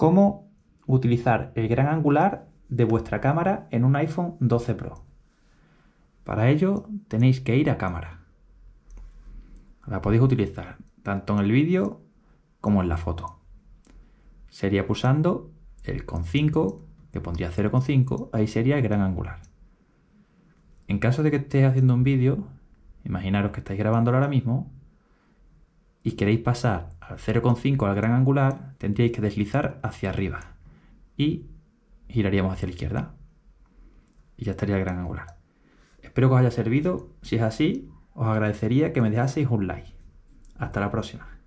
cómo utilizar el gran angular de vuestra cámara en un iPhone 12 Pro. Para ello tenéis que ir a cámara. La podéis utilizar tanto en el vídeo como en la foto. Sería pulsando el con 5, que pondría 0,5, ahí sería el gran angular. En caso de que estéis haciendo un vídeo, imaginaros que estáis grabándolo ahora mismo, y queréis pasar al 0,5 al gran angular, tendríais que deslizar hacia arriba y giraríamos hacia la izquierda. Y ya estaría el gran angular. Espero que os haya servido. Si es así, os agradecería que me dejaseis un like. Hasta la próxima.